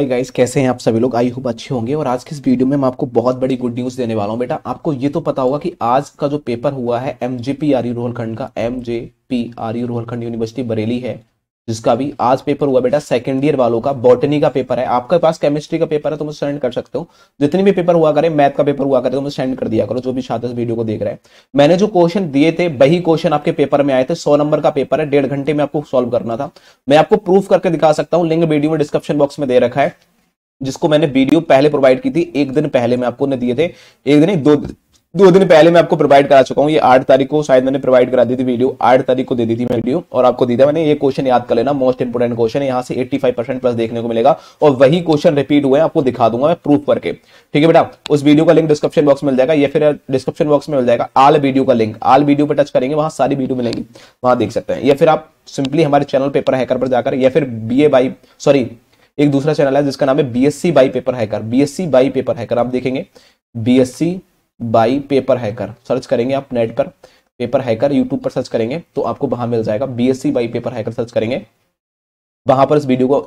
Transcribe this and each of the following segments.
hi guys कैसे हैं आप सभी लोग आई होप अच्छे होंगे और आज के इस वीडियो में मैं आपको बहुत बड़ी गुड न्यूज़ देने वाला हूं बेटा आपको ये तो पता होगा कि आज का जो पेपर हुआ है M J P R U Rohilkhand का M J P R U Rohilkhand university Bareilly है जिसका भी आज पेपर हुआ बेटा सेकंड ईयर वालों का बॉटनी का पेपर है आपके पास केमिस्ट्री का पेपर है तो मुझे सेंड कर सकते हो जितने भी पेपर हुआ करे मैथ का पेपर हुआ करे तो मुझे सेंड कर दिया करो जो भी छात्र वीडियो को देख रहे हैं मैंने जो क्वेश्चन दिए थे वही क्वेश्चन आपके पेपर में आए थे सौ नंबर का पेपर है डेढ़ घंटे में आपको सॉल्व करना था मैं आपको प्रूफ करके दिखा सकता हूँ लिंक वीडियो में डिस्क्रिप्शन बॉक्स में दे रखा है जिसको मैंने वीडियो पहले प्रोवाइड की थी एक दिन पहले मैं आपको ने दिए थे एक दिन एक दो दो दिन पहले मैं आपको प्रोवाइड करा चुका हूँ ये आठ तारीख को शायद मैंने प्रोवाइड करा दी थी वीडियो आठ तारीख को दे दी थी मैं वीडियो और आपको दी था मैंने ये क्वेश्चन याद कर लेना मोस्ट इंपोर्टेंट क्वेश्चन यहाँ से 85 परसेंट प्लस देखने को मिलेगा और वही क्वेश्चन रिपीट हुए आपको दिखा दूंगा मैं प्रूफ करके ठीक है बेटा उस वीडियो का लिंक डिस्क्रिप्शन बॉक्स मिल जाएगा या फिर डिस्क्रिप्शन बॉक्स में मिल जाएगा आल वीडियो का लिंक आल वीडियो पर टच करेंगे वहां सारी वीडियो मिलेंगी वहां देख सकते हैं या फिर आप सिंपली हमारे चैनल पेपर हैकर पर जाकर या फिर बी ए बाई सॉरी एक दूसरा चैनल है जिसका नाम है B S C by paper hacker BSc by paper hacker आप देखेंगे B S C by paper hacker search करेंगे आप नेट पर पेपर हैकर यूट्यूब पर सर्च करेंगे तो आपको वहां मिल जाएगा B S C by paper hacker search करेंगे वहां पर इस वीडियो को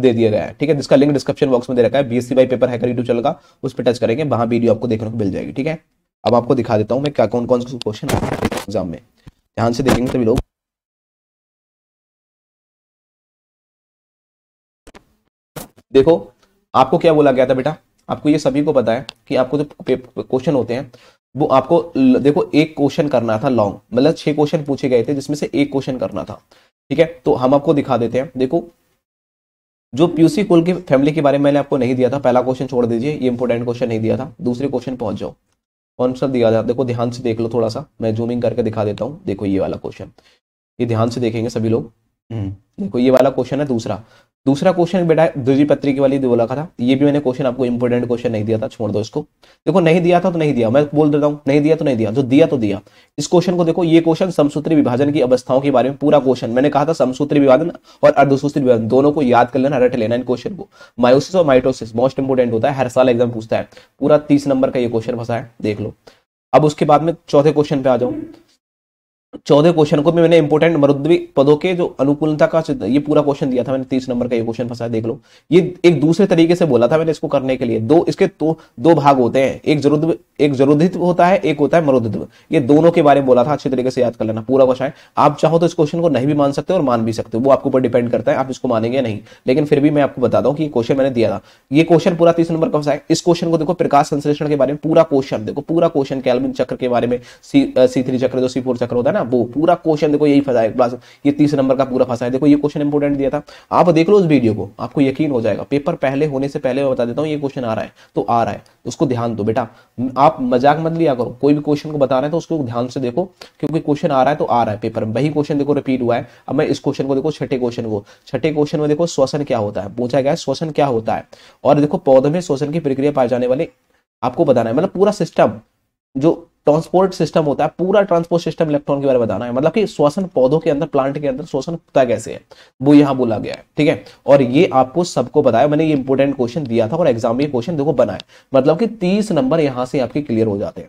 दे दिया गया है ठीक है जिसका लिंक डिस्क्रिप्शन बॉक्स में दे रखा है B S C by paper hacker YouTube चल उस पर टच करेंगे वहां वीडियो आपको देखने को मिल जाएगी ठीक है अब आपको दिखा देता हूँ मैं क्या कौन कौन से क्वेश्चन एग्जाम में ध्यान से देखेंगे सभी लोग देखो आपको क्या बोला गया था बेटा आपको ये सभी को पता है कि आपको जो क्वेश्चन होते हैं वो आपको देखो एक क्वेश्चन करना था लॉन्ग मतलब छह क्वेश्चन पूछे गए थे जिसमें से एक क्वेश्चन करना था ठीक है तो हम आपको दिखा देते हैं देखो जो पीयूसी कुल की फैमिली के बारे में मैंने आपको नहीं दिया था पहला क्वेश्चन छोड़ दीजिए ये इंपॉर्टेंट क्वेश्चन नहीं दिया था दूसरे क्वेश्चन पहुंच जाओ कौन सा दिया था देखो ध्यान से देख लो थोड़ा सा मैं जूमिंग करके दिखा देता हूँ देखो ये वाला क्वेश्चन ये ध्यान से देखेंगे सभी लोग हम्म, देखो ये वाला क्वेश्चन है दूसरा दूसरा क्वेश्चन बेटा द्विजी पत्रिके वाली बोला था ये भी मैंने क्वेश्चन आपको इंपॉर्टेंट क्वेश्चन नहीं दिया था छोड़ दो इसको देखो नहीं दिया था तो नहीं दिया मैं बोल देता हूँ नहीं दिया तो नहीं दिया जो दिया तो दिया इस क्वेश्चन को देखो ये क्वेश्चन समसूत्री विभाजन की अवस्थाओं के बारे में पूरा क्वेश्चन मैंने कहा था समसूत्री विभाजन और अर्धसूत्री विभाजन दोनों को याद कर लेना रट लेना इन क्वेश्चन को माओसिस और माइटोसिस मोस्ट इंपोर्टेंट होता है हर साल एग्जाम पूछता है पूरा तीस नंबर का ये क्वेश्चन फंसा है देख लो अब उसके बाद में चौथे क्वेश्चन पे आ जाऊँ चौदह क्वेश्चन को भी मैंने इंपोर्टेंट मरुद्वी पदों के जो अनुकूलता का ये पूरा क्वेश्चन दिया था मैंने तीस नंबर का ये क्वेश्चन फंसा देख लो ये एक दूसरे तरीके से बोला था मैंने इसको करने के लिए दो इसके तो दो भाग होते हैं एक जरूर एक जरुदित्व होता है एक होता है मरुद्व ये दोनों के बारे में बोला था अच्छे तरीके से याद कर लेना पूरा क्वेश्चन आप चाहो तो इस क्वेश्चन को नहीं भी मान सकते और मान भी सकते हो वो आपके ऊपर डिपेंड करता है आप इसको मानेंगे नहीं लेकिन फिर भी मैं आपको बता दूं कि ये क्वेश्चन मैंने दिया था ये क्वेश्चन पूरा तीस नंबर का फंसा है इस क्वेश्चन को देखो प्रकाश संश्लेषण के बारे में पूरा क्वेश्चन देखो पूरा क्वेश्चन कैलमिन चक्र के बारे में सी थ्री चक्र जो सी फोर चक्र होता है ना दो पूरा क्वेश्चन देखो यही फंसा है ये तीस नंबर का पूरा फंसा है देखो ये क्वेश्चन इंपॉर्टेंट दिया था आप देख लो उस वीडियो को आपको यकीन हो जाएगा पेपर पहले होने से पहले मैं बता देता हूँ ये क्वेश्चन आ रहा है तो आ रहा है उसको ध्यान दो बेटा आप मजाक मत लिया करो कोई भी क्वेश्चन को बता रहे हैं तो उसको ध्यान से देखो क्योंकि क्वेश्चन आ रहा है तो आ रहा है पेपर वही क्वेश्चन देखो रिपीट हुआ है अब मैं इस क्वेश्चन को देखो छठे क्वेश्चन को छठे क्वेश्चन में देखो श्वसन क्या होता है पूछा गया है श्वसन क्या होता है और देखो पौधों में श्वसन की प्रक्रिया पाए जाने वाले आपको बताना है मतलब पूरा सिस्टम जो ट्रांसपोर्ट सिस्टम होता है पूरा ट्रांसपोर्ट सिस्टम इलेक्ट्रॉन के बारे में बताना है मतलब कि श्वसन पौधों के अंदर प्लांट के अंदर श्वसन होता कैसे है वो यहाँ बोला गया है ठीक है और ये आपको सबको बताया मैंने ये इंपोर्टेंट क्वेश्चन दिया था और एग्जाम में क्वेश्चन देखो बनाए मतलब कि तीस नंबर यहाँ से आपके क्लियर हो जाते हैं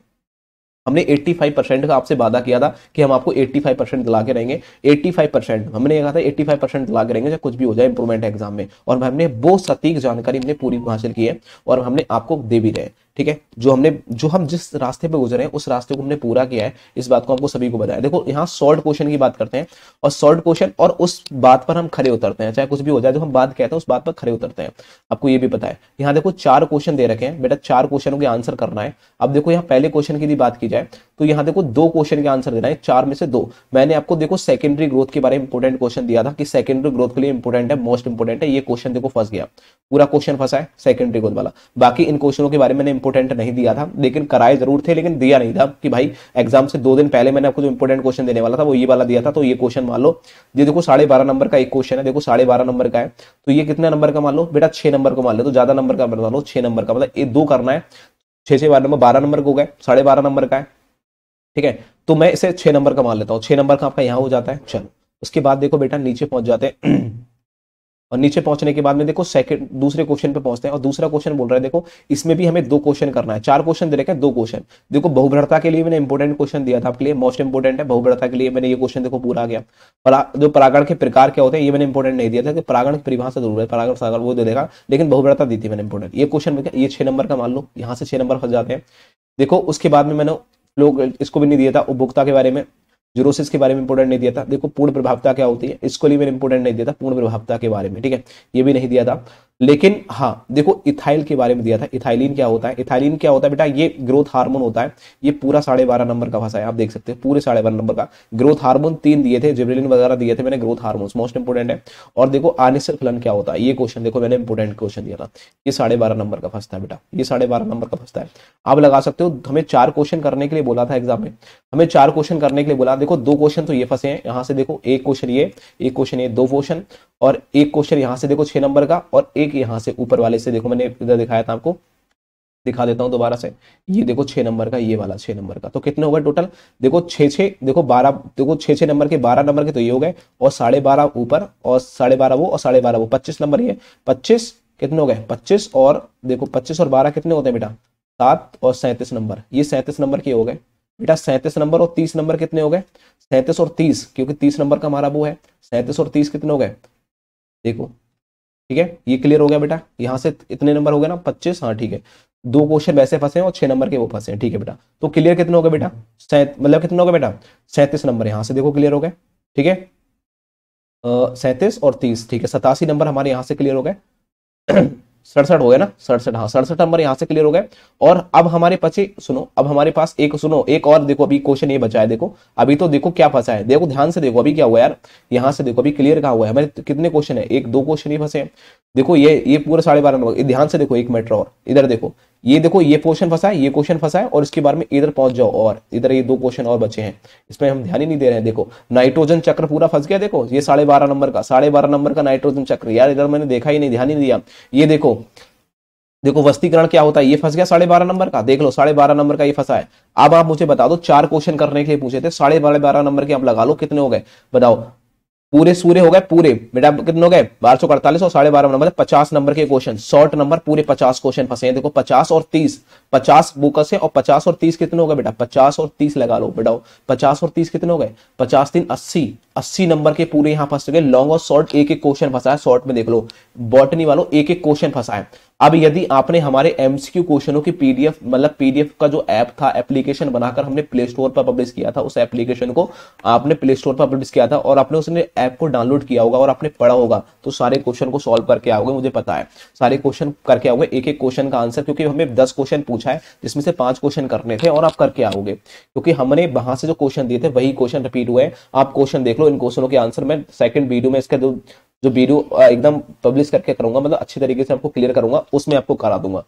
हमने 85 परसेंट का आपसे वादा किया था कि हम आपको 85 परसेंट दिला के रहेंगे 85 परसेंट हमने कहा था 85 परसेंट दिला के रहेंगे कुछ भी हो जाए इंप्रूवमेंट एग्जाम में और हमने बहुत सटीक जानकारी हमने पूरी हासिल की है और हमने आपको दे भी रहे ठीक है जो हमने जो हम जिस रास्ते पे गुजरे हैं उस रास्ते को हमने पूरा किया है इस बात को आपको सभी को बताया देखो यहाँ सॉल्ट क्वेश्चन की बात करते हैं और सॉल्ट क्वेश्चन और उस बात पर हम खड़े उतरते हैं चाहे कुछ भी हो जाए जो हम बात कहते हैं उस बात पर खड़े उतरते हैं आपको ये भी पता है यहाँ देखो चार क्वेश्चन दे रखे हैं बेटा चार क्वेश्चनों के आंसर करना है अब देखो यहाँ पहले क्वेश्चन की भी बात की जाए तो यहाँ देखो दो क्वेश्चन के आंसर देना है चार में से दो मैंने आपको देखो सेकेंडरी ग्रोथ के बारे में इंपॉर्टेंट क्वेश्चन दिया था कि सेकेंडरी ग्रोथ के लिए इंपॉर्टेंट है मोस्ट इंपॉर्टेंट है ये क्वेश्चन देखो फंस गया पूरा क्वेश्चन फंसा है सेकेंडरी ग्रोथ वाला बाकी इन क्वेश्चनों के बारे में इंपॉर्टेंट नहीं दिया था लेकिन कराए जरूर थे लेकिन दिया नहीं था कि भाई एग्जाम से दो दिन पहले मैंने आपको जो इंपॉर्टेंट क्वेश्चन देने वाला था वो ये वाला दिया था तो ये क्वेश्चन मान लो ये देखो साढ़े बारह नंबर का एक क्वेश्चन है देखो साढ़े बारह नंबर का है तो ये कितना नंबर का मान लो बेटा छह नंबर को मान लो तो ज्यादा नंबर का मान लो छह नंबर का मतलब ये दो करना है छह छह बारह नंबर बारह नंबर को गए साढ़े बारह नंबर का है ठीक है तो मैं इसे छह नंबर का मान लेता हूँ छह नंबर का आपका यहाँ हो जाता है चलो उसके बाद देखो बेटा नीचे पहुंच जाते हैं और नीचे पहुंचने के बाद में देखो सेकंड दूसरे क्वेश्चन पे पहुंचते हैं और दूसरा क्वेश्चन बोल रहा है देखो इसमें भी हमें दो क्वेश्चन करना है चार क्वेश्चन दे रखे हैं दो क्वेश्चन देखो बहुभ्रता के लिए मैंने इंपॉर्टेंट क्वेश्चन दिया था आपके लिए मोस्ट इंपॉर्टेंट है बहुभ्रता के लिए मैंने ये क्वेश्चन देखो पूरा गया जो परागण के प्रकार क्या होते हैं ये मैंने इंपॉर्टेंट नहीं दिया था कि परागण की परिभाषा जरूर है परागण सागर वो दे देगा लेकिन बहुभ्रता दी थी मैंने इंपॉर्टेंट ये क्वेश्चन ये छह नंबर का मान लो यहाँ से छह नंबर फंस जाते हैं देखो उसके बाद में मैंने लोग इसको भी नहीं दिया था उपभोक्ता के बारे में जूरोसिस के बारे में इंपोर्टेंट नहीं दिया था देखो पूर्ण प्रभावता क्या होती है इसको लिए मैंने इंपोर्टेंट नहीं दिया था पूर्ण प्रभावता के बारे में ठीक है ये भी नहीं दिया था लेकिन हाँ देखो इथाइल के बारे में दिया था इथाइलिन क्या होता है इथाइलिन क्या होता है बेटा ये ग्रोथ हार्मोन होता है ये पूरा साढ़े बारह नंबर का भाषा है आप देख सकते हैं पूरे साढ़े बारह नंबर का ग्रोथ हार्मोन तीन दिए थे जिब्रेलिन वगैरह दिए थे मैंने ग्रोथ हार्मोन मोस्ट इंपोर्टेंट है और देखो आनिसर फलन क्या होता है ये क्वेश्चन देखो मैंने इंपोर्टेंट क्वेश्चन दिया था ये साढ़े बारह नंबर का फंसता है बेटा ये साढ़े बारह नंबर का फंसता है आप लगा सकते हो हमें चार क्वेश्चन करने के लिए बोला था एग्जाम में हमें चार क्वेश्चन करने के लिए बोला देखो दो क्वेश्चन तो ये फंसे हैं यहाँ से देखो एक क्वेश्चन ये एक क्वेश्चन ये दो क्वेश्चन और एक क्वेश्चन यहाँ से देखो छह नंबर का और एक यहाँ से ऊपर वाले से देखो मैंने इधर दिखाया था आपको दिखा देता हूँ दोबारा से ये देखो छह नंबर का ये वाला छह नंबर का तो कितने हो गए टोटल देखो छे छे देखो बारह देखो छे छे नंबर के बारह नंबर के तो ये हो गए और साढ़े बारह ऊपर और साढ़े बारह वो और साढ़े बारह वो पच्चीस नंबर ये पच्चीस कितने हो गए पच्चीस और देखो पच्चीस और बारह कितने होते हैं बेटा सात और सैंतीस नंबर ये सैंतीस नंबर के हो गए बेटा सैंतीस नंबर और तीस नंबर कितने हो गए सैंतीस और तीस क्योंकि तीस नंबर का हमारा वो है सैंतीस और तीस कितने हो गए देखो ठीक है ये क्लियर हो गया बेटा यहाँ से इतने नंबर हो गए ना पच्चीस हाँ ठीक है दो क्वेश्चन वैसे फंसे हैं और छह नंबर के वो फंसे हैं ठीक है बेटा तो क्लियर कितने हो गए बेटा सैत मतलब कितने हो गए बेटा सैंतीस नंबर यहाँ से देखो क्लियर हो गए ठीक है सैंतीस और तीस ठीक है सतासी नंबर हमारे यहाँ से क्लियर हो गए सड़सठ हो गया ना सड़सठ हाँ सड़सठ नंबर यहाँ से क्लियर हो गए और अब हमारे पचे सुनो अब हमारे पास एक सुनो एक और देखो अभी क्वेश्चन ये बचा है देखो अभी तो देखो क्या फंसा है देखो ध्यान से देखो अभी क्या हुआ यार यहाँ से देखो अभी क्लियर कहा हुआ है हमारे तो कितने क्वेश्चन है एक दो क्वेश्चन ही फंसे हैं देखो ये ये पूरा साढ़े बारह नंबर ध्यान से देखो एक मेट्रो और इधर देखो ये देखो ये क्वेश्चन फंसा है ये क्वेश्चन फंसा है और इसके बारे में इधर पहुंच जाओ और इधर ये दो क्वेश्चन और बचे हैं इसमें हम ध्यान ही नहीं दे रहे हैं देखो नाइट्रोजन चक्र पूरा फंस गया देखो ये साढ़े बारह नंबर का साढ़े बारह नंबर का नाइट्रोजन चक्र यार इधर मैंने देखा ही नहीं ध्यान ही नहीं दिया ये देखो देखो वस्तीकरण क्या होता है ये फंस गया साढ़े बारह नंबर का देख लो साढ़े बारह नंबर का ये फंसा है अब आप मुझे बता दो चार क्वेश्चन करने के लिए पूछे थे साढ़े बारह बारह नंबर के आप लगा लो कितने हो गए बताओ पूरे सूर्य हो गए पूरे बेटा कितने हो गए बारह सौ अड़तालीस और साढ़े बारह नंबर मतलब पचास नंबर के क्वेश्चन शॉर्ट नंबर पूरे पचास क्वेश्चन फंसे हैं देखो पचास और तीस पचास बुकस है और पचास और तीस कितने हो गए बेटा पचास और तीस लगा लो बेटा पचास और तीस कितने हो गए पचास तीन अस्सी अस्सी नंबर के पूरे यहाँ फंस गए लॉन्ग और शॉर्ट एक एक क्वेश्चन फंसा है शॉर्ट में देख लो बॉटनी वालों एक एक क्वेश्चन फंसा है अब यदि आपने हमारे एमसीक्यू क्वेश्चनों की पीडीएफ मतलब पीडीएफ का जो ऐप था एप्लीकेशन बनाकर हमने प्ले स्टोर पर पब्लिश किया था उस एप्लीकेशन को आपने प्ले स्टोर पर पब्लिश किया था और आपने उसने ऐप को डाउनलोड किया होगा और आपने पढ़ा होगा तो सारे क्वेश्चन को सॉल्व करके आओगे मुझे पता है सारे क्वेश्चन करके आओगे एक एक क्वेश्चन का आंसर क्योंकि हमें दस क्वेश्चन पूछा है जिसमें से पांच क्वेश्चन करने थे और आप करके आओगे क्योंकि हमने वहां से जो क्वेश्चन दिए थे वही क्वेश्चन रिपीट हुए आप क्वेश्चन देख लो इन क्वेश्चनों के आंसर में सेकंड वीडियो में इसका जो वीडियो एकदम पब्लिश करके करूंगा मतलब अच्छे तरीके से आपको क्लियर करूंगा उसमें आपको करा दूंगा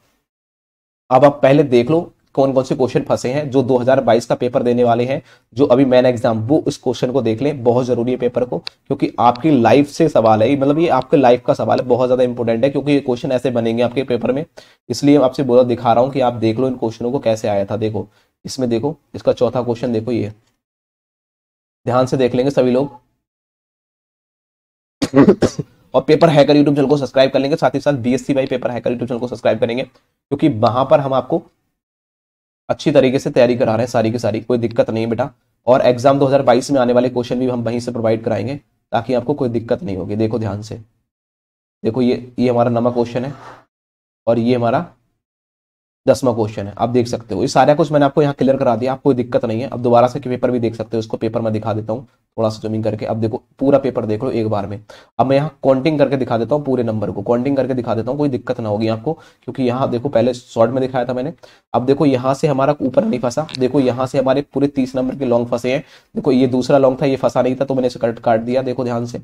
अब आप पहले देख लो कौन कौन से क्वेश्चन फंसे हैं जो 2022 का पेपर देने वाले हैं जो अभी मैन एग्जाम वो इस क्वेश्चन को देख लें बहुत जरूरी है पेपर को क्योंकि आपकी लाइफ से सवाल है मतलब ये आपके लाइफ का सवाल है बहुत ज्यादा इंपॉर्टेंट है क्योंकि ये क्वेश्चन ऐसे बनेंगे आपके पेपर में इसलिए मैं आपसे बोला दिखा रहा हूँ कि आप देख लो इन क्वेश्चनों को कैसे आया था देखो इसमें देखो इसका चौथा क्वेश्चन देखो ये ध्यान से देख लेंगे सभी लोग और पेपर हैकर यूट्यूब चैनल को सब्सक्राइब कर लेंगे साथ ही साथ B S by paper hacker YouTube channel को सब्सक्राइब करेंगे क्योंकि वहां पर हम आपको अच्छी तरीके से तैयारी करा रहे हैं सारी की सारी कोई दिक्कत नहीं बेटा और एग्जाम 2022 में आने वाले क्वेश्चन भी हम वहीं से प्रोवाइड कराएंगे ताकि आपको कोई दिक्कत नहीं होगी देखो ध्यान से देखो ये ये हमारा नवा क्वेश्चन है और ये हमारा दसवा क्वेश्चन है आप देख सकते हो ये सारा कुछ मैंने आपको यहाँ क्लियर करा दिया आपको दिक्कत नहीं है अब दोबारा से पेपर भी देख सकते हो उसको पेपर मैं दिखा देता हूँ थोड़ा सा जूमिंग करके अब देखो पूरा पेपर देख लो एक बार में अब मैं यहाँ काउंटिंग करके दिखा देता हूँ पूरे नंबर को काउंटिंग करके दिखा देता हूँ कोई दिक्कत ना होगी आपको क्योंकि यहाँ देखो पहले शॉर्ट में दिखाया था मैंने अब देखो यहाँ से हमारा ऊपर नहीं फंसा देखो यहाँ से हमारे पूरे तीस नंबर के लॉन्ग फंसे हैं देखो ये दूसरा लॉन्ग था ये फंसा नहीं था तो मैंने इसे कट काट दिया देखो ध्यान से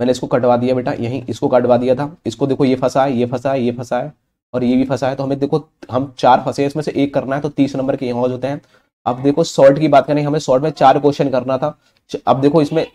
मैंने इसको कटवा दिया बेटा यही इसको कटवा दिया था इसको देखो ये फंसा है ये फंसा है ये फंसा है और ये भी फंसा है तो हमें देखो हम चार फंसे हैं इसमें से एक करना है तो तीस नंबर के यहाँ होते हैं अब देखो शॉर्ट की बात करें हमें शॉर्ट में चार क्वेश्चन करना था अब देखो इसमें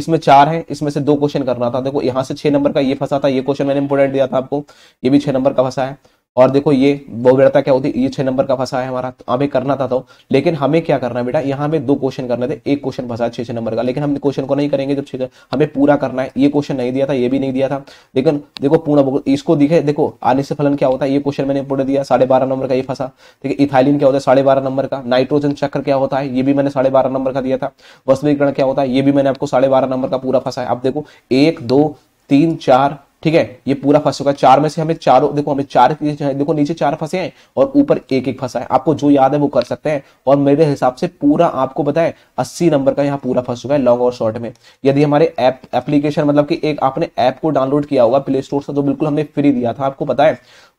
इसमें चार है इसमें से दो क्वेश्चन करना था देखो यहां से छह नंबर का ये फंसा था ये क्वेश्चन मैंने इंपोर्टेंट दिया था आपको ये भी छह नंबर का फंसा है और देखो ये वो बेटा क्या होती है ये छह नंबर का फंसा है हमारा तो हमें करना था तो लेकिन हमें क्या करना है बेटा यहाँ हमें दो क्वेश्चन करने थे एक क्वेश्चन फंसा है छह छह नंबर का लेकिन हम क्वेश्चन को नहीं करेंगे जब छह हमें पूरा करना है ये क्वेश्चन नहीं दिया था ये भी नहीं दिया था लेकिन देखो पूर्ण इसको दिखे देखो आने से फलन क्या होता है ये क्वेश्चन मैंने पूरा दिया साढ़े नंबर का ये फंसा ठीक है इथाइलिन क्या होता है साढ़े नंबर का नाइट्रोजन चक्र क्या होता है ये भी मैंने साढ़े नंबर का दिया था वस्तुकरण क्या होता है ये भी मैंने आपको साढ़े नंबर का पूरा फंसा है आप देखो एक दो तीन चार ठीक है ये पूरा फंस चुका है चार में से हमें चारों देखो हमें चार देखो नीचे चार फंसे हैं और ऊपर एक एक फंसा है आपको जो याद है वो कर सकते हैं और मेरे हिसाब से पूरा आपको बताएं अस्सी नंबर का यहाँ पूरा फंस चुका है लॉन्ग और शॉर्ट में यदि हमारे ऐप एप्लीकेशन मतलब कि एक आपने ऐप को डाउनलोड किया होगा प्ले स्टोर से जो तो बिल्कुल हमने फ्री दिया था आपको पता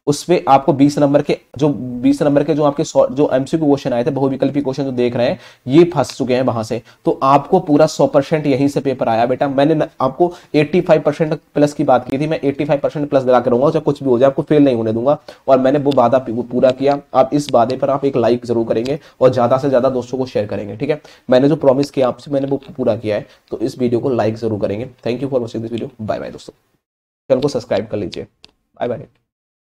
उसमें आपको 20 नंबर के जो 20 नंबर के जो आपके जो एमसीक्यू क्वेश्चन आए थे बहुविकल्पी क्वेश्चन जो देख रहे हैं ये फंस चुके हैं वहां से तो आपको पूरा 100 परसेंट यहीं से पेपर आया बेटा मैंने आपको 85 परसेंट प्लस की बात की थी मैं 85 परसेंट प्लस दिला करूंगा चाहे कुछ भी हो जाए आपको फेल नहीं होने दूंगा और मैंने वो वादा पूरा किया आप इस वादे पर आप एक लाइक जरूर करेंगे और ज्यादा से ज्यादा दोस्तों को शेयर करेंगे ठीक है मैंने जो प्रॉमिस किया आपसे मैंने वो पूरा किया है तो इस वीडियो को लाइक जरूर करेंगे thank you for watching this video bye bye दोस्तों चैनल को सब्सक्राइब कर लीजिए बाय बाय